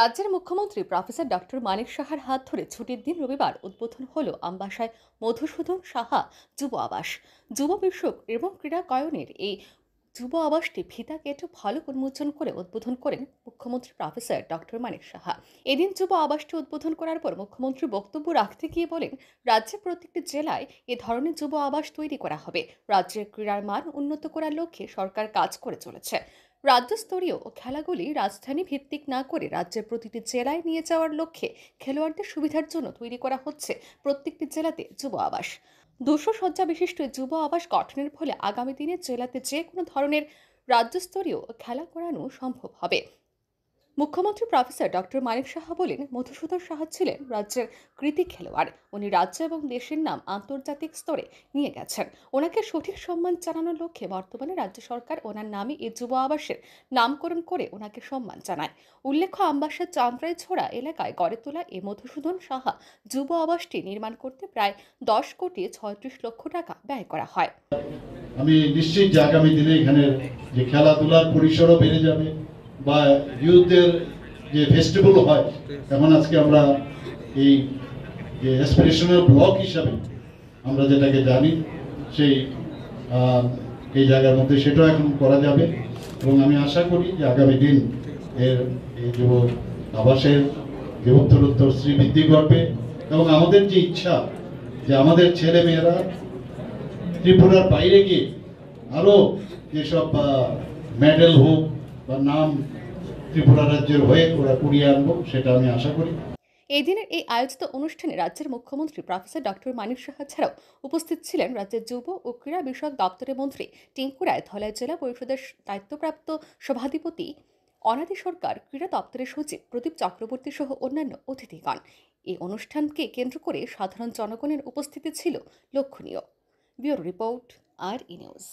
রাজ্যের মুখ্যমন্ত্রী professor doctor মানিক সাহার হাত ধরে ছুটির দিন রবিবার উদ্বোধন হল আমবাসায় মধুসূদন সাহা যুব আবাস যুব বিষয়ক এবং ক্রীড়া কয়নের এই যুব আবাসটি ফিতা কেটে ভালো উন্মোচন করে উদ্বোধন করেন মুখ্যমন্ত্রী প্রফেসর ডক্টর মানিক সাহা এদিন যুব আবাসটি উদ্বোধন করার পর মুখ্যমন্ত্রী বক্তব্য রাখতে গিয়ে বলেন রাজ্যের প্রত্যেকটি জেলায় এ ধরনের যুব আবাস তৈরি করা হবে রাজ্যের ক্রীড়ার মান উন্নত করার লক্ষ্যে সরকার কাজ করে চলেছে রাজ্যস্তরীয় খেলাগুলি রাজধানী ভিত্তিক না করে রাজ্যের প্রতিটি জেলায় নিয়ে যাওয়ার লক্ষ্যে খেলোয়াড়দের সুবিধার জন্য তৈরি করা হচ্ছে প্রত্যেকটি জেলাতে যুব আবাস দুশো শয্যা বিশিষ্ট যুব আবাস গঠনের ফলে আগামী দিনে জেলাতে যে কোনো ধরনের রাজ্যস্তরীয় খেলা করানো সম্ভব হবে মুখ্যমন্ত্রী প্রফেসর ডক্টর মানিক সাহা বলেন মধুসূদন সাহা ছিলেন রাজ্যের কৃতি খেলোয়াড় উনি রাজ্য এবং দেশের নাম আন্তর্জাতিক স্তরে নিয়ে গেছেন ওনাকে সঠিক সম্মান জানানোর লক্ষ্যে বর্তমানে রাজ্য সরকার ওনার নামে এই যুব আবাসের নামকরণ করে ওনাকে সম্মান জানায় উল্লেখ্য আম্বাসার চান্দ্রায় ছোড়া এলাকায় গড়ে তোলা এই মধুসূদন সাহা যুব আবাসটি নির্মাণ করতে প্রায় দশ কোটি ছয়ত্রিশ লক্ষ টাকা ব্যয় করা হয় আমি নিশ্চিত যে আগামী দিনে এখানে যে খেলাধুলার পরিসরও বেড়ে যাবে বা ইউথের যে ফেস্টিভ্যাল হয় এখন আজকে আমরা এই যে এসপিরেশনাল ব্লক হিসাবে আমরা যেটাকে জানি সেই এই জায়গার মধ্যে সেটাও এখন করা যাবে এবং আমি আশা করি যে আগামী দিন এর এই যুব আবাসের শ্রী বৃদ্ধি ঘটবে এবং আমাদের যে ইচ্ছা যে আমাদের ছেলে মেয়েরা ত্রিপুরার বাইরে গিয়ে আরও যেসব মেডেল হোক বা নাম ত্রিপুরা রাজ্যের হয়ে ওরা কুড়িয়ে আনবো সেটা আমি আশা করি এই দিনের এই আয়োজিত অনুষ্ঠানে রাজ্যের মুখ্যমন্ত্রী প্রফেসর ডক্টর মানিক সাহা ছাড়াও উপস্থিত ছিলেন রাজ্যের যুব ও ক্রীড়া বিষয়ক দপ্তরের মন্ত্রী টিঙ্কু রায় ধলাই জেলা পরিষদের দায়িত্বপ্রাপ্ত সভাধিপতি অনাদি সরকার ক্রীড়া দপ্তরের সচিব প্রদীপ চক্রবর্তী সহ অন্যান্য অতিথিগণ এই অনুষ্ঠানকে কেন্দ্র করে সাধারণ জনগণের উপস্থিতি ছিল লক্ষণীয় bureau report R E news